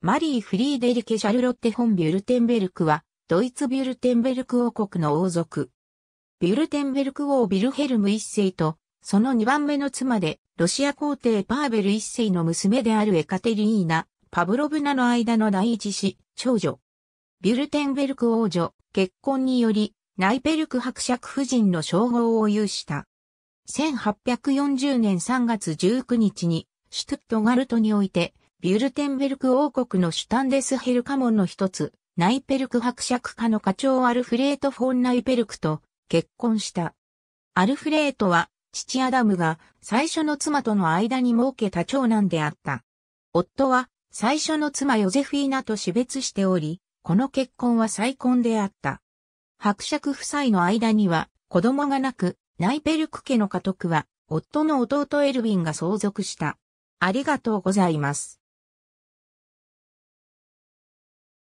マリー・フリーデリケ・シャルロッテ・本ビュルテンベルクは、ドイツビュルテンベルク王国の王族。ビュルテンベルク王ビルヘルム一世と、その二番目の妻で、ロシア皇帝パーベル一世の娘であるエカテリーナ、パブロブナの間の第一子、長女。ビュルテンベルク王女、結婚により、ナイペルク伯爵夫人の称号を有した。1840年3月19日に、シュトゥットガルトにおいて、ビュルテンベルク王国のシュタンデスヘルカモンの一つ、ナイペルク伯爵家の課長アルフレート・フォン・ナイペルクと結婚した。アルフレートは、父アダムが最初の妻との間に設けた長男であった。夫は最初の妻ヨゼフィーナと死別しており、この結婚は再婚であった。伯爵夫妻の間には子供がなく、ナイペルク家の家督は夫の弟エルヴィンが相続した。ありがとうございます。